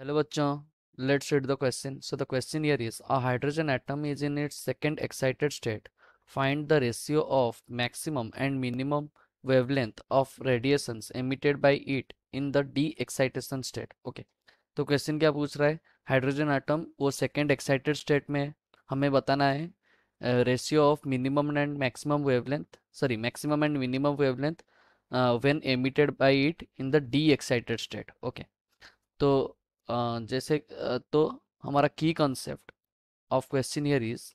hello बच्चों let's read the question so the question here is a hydrogen atom is in its second excited state find the ratio of maximum and minimum wavelength of radiation emitted by it in the de excitation state okay तो question क्या पूछ रहा है hydrogen atom वो second excited state में है हमें बताना है ratio of minimum and maximum wavelength sorry maximum and minimum wavelength when emitted by it in the de excited state okay तो जैसे तो हमारा की concept of question here is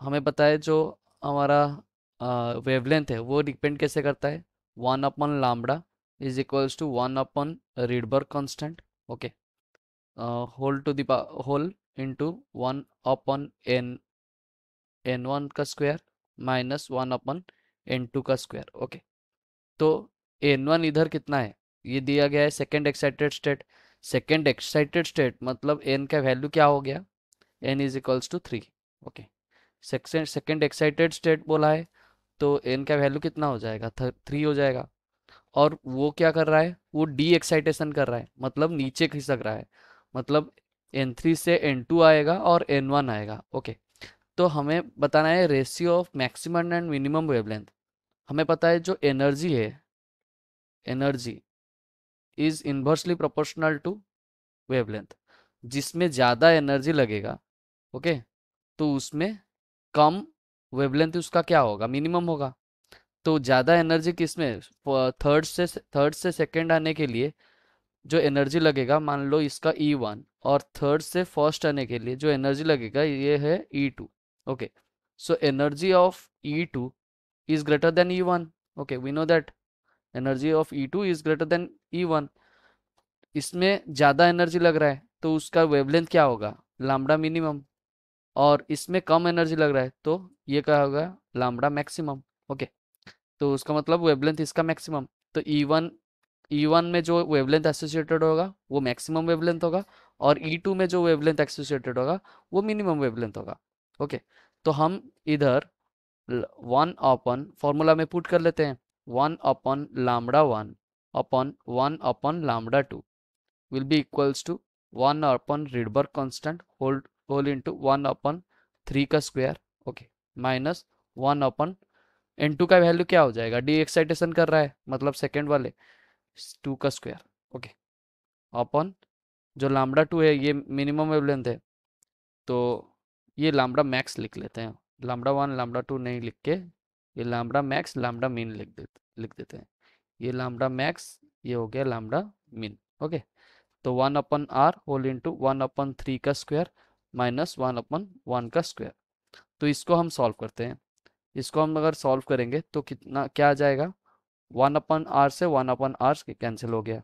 हमें बताए जो हमारा वेवलेंथ है वो डिपेंड कैसे करता है one upon lambda is equals to one upon Rydberg constant okay whole to the whole into one upon n n one का square minus one upon n two का स्क्वायर ओके तो n one इधर कितना है ये दिया गया है second excited state second excited state मतलब एन का वैल्यू क्या हो गया n is equals to three okay second excited state बोला है तो एन का वैल्यू कितना हो जाएगा थ्री हो जाएगा और वो क्या कर रहा है वो डी एक्साइटेशन कर रहा है मतलब नीचे खिसक रहा है मतलब एन थ्री से एन टू आएगा और एन वन आएगा ओके तो हमें बताना है ratio of maximum and minimum wavelength हमें पता है जो एनर्जी है energy is inversely proportional to wavelength जिसमें ज़्यादा एनर्जी लगेगा ओके तो उसमें कम वेवलेंथ उसका क्या होगा मिनिमम होगा तो ज़्यादा एनर्जी किसमें थर्ड से थर्ड से सेकेंड आने के लिए जो एनर्जी लगेगा मान लो इसका ई e वन और थर्ड से फर्स्ट आने के लिए जो एनर्जी लगेगा ये है E two okay so energy of E two is greater than E one okay we know that energy of E two is greater than E one इसमें ज़्यादा एनर्जी लग रहा है तो उसका वेवलेंथ क्या होगा लामडा मिनिमम और इसमें कम एनर्जी लग रहा है तो ये क्या होगा लामडा मैक्सिमम ओके तो उसका मतलब वेवलेंथ इसका मैक्सिमम तो ई वन ई वन में जो वेवलेंथ एसोसिएटेड होगा वो मैक्सिमम वेवलेंथ होगा और ई e टू में जो वेवलेंथ एसोसिएटेड होगा वो मिनिमम वेवलेंथ होगा ओके तो हम इधर वन अपन फॉर्मूला में पुट कर लेते हैं one upon lambda one upon one upon lambda two will be to one 1 upon constant whole whole into one upon three का square okay minus one upon two का value क्या हो जाएगा D excitation कर रहा है मतलब second वाले टू का स्क्वायर ओके अपन जो लामडा टू है ये मिनिमम वेवलेंथ है तो ये लामडा मैक्स लिख लेते हैं लामडा वन लामडा टू नहीं लिख के ये लामडा मैक्स लामडा मीन लिख देते लिख देते हैं ये लामडा मैक्स ये हो गया लामडा मीन ओके तो one upon R whole into one upon three का square minus one upon one का स्क्वायर तो इसको हम सॉल्व करते हैं इसको हम अगर सॉल्व करेंगे तो कितना क्या आ जाएगा वन अपन आर से वन अपन आर कैंसिल हो गया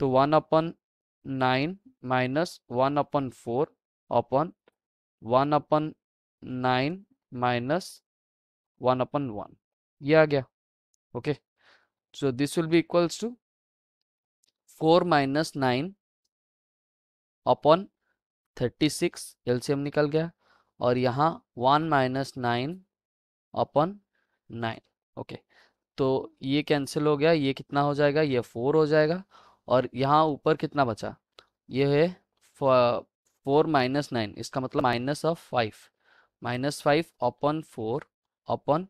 तो one upon nine minus one upon four upon one upon nine minus one upon one ये आ गया okay so this will be equals to four minus nine upon thirty six LCM निकल गया और यहाँ one minus nine upon nine okay तो ये cancel हो गया ये कितना हो जाएगा ये फोर हो जाएगा और यहाँ ऊपर कितना बचा ये है फोर माइनस नाइन इसका मतलब minus of five minus five upon four upon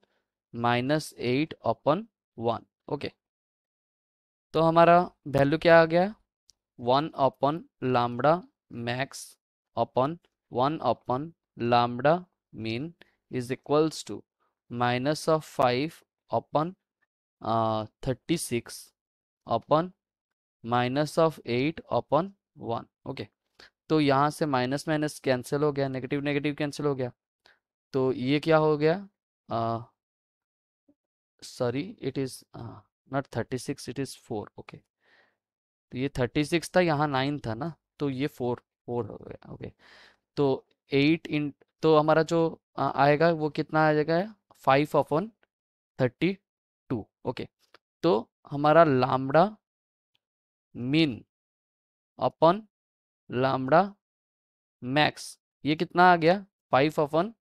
minus eight upon one okay तो हमारा वैल्यू क्या आ गया one upon lambda max upon one upon lambda min is equals to minus of five upon thirty six upon minus of eight upon one okay तो यहाँ से minus minus cancel हो गया नेगेटिव नेगेटिव कैंसिल हो गया तो ये क्या हो गया sorry it is not thirty six it is four okay तो ये सिक्स था यहाँ नाइन था ना तो ये फोर फोर हो गया ओके तो एट इन तो हमारा जो आएगा वो कितना आ जाएगा five upon thirty two okay तो हमारा लामड़ा मिन अपन लामड़ा मैक्स ये कितना आ गया फाइव अपॉन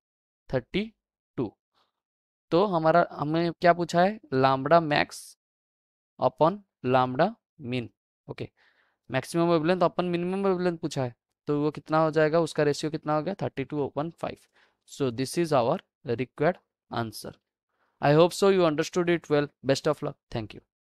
थर्टी तो हमारा हमें क्या पूछा है lambda max upon lambda min okay maximum wavelength upon minimum wavelength पूछा है तो वो कितना हो जाएगा उसका रेशियो कितना हो गया thirty two upon five so this is our required answer I hope so you understood it well best of luck thank you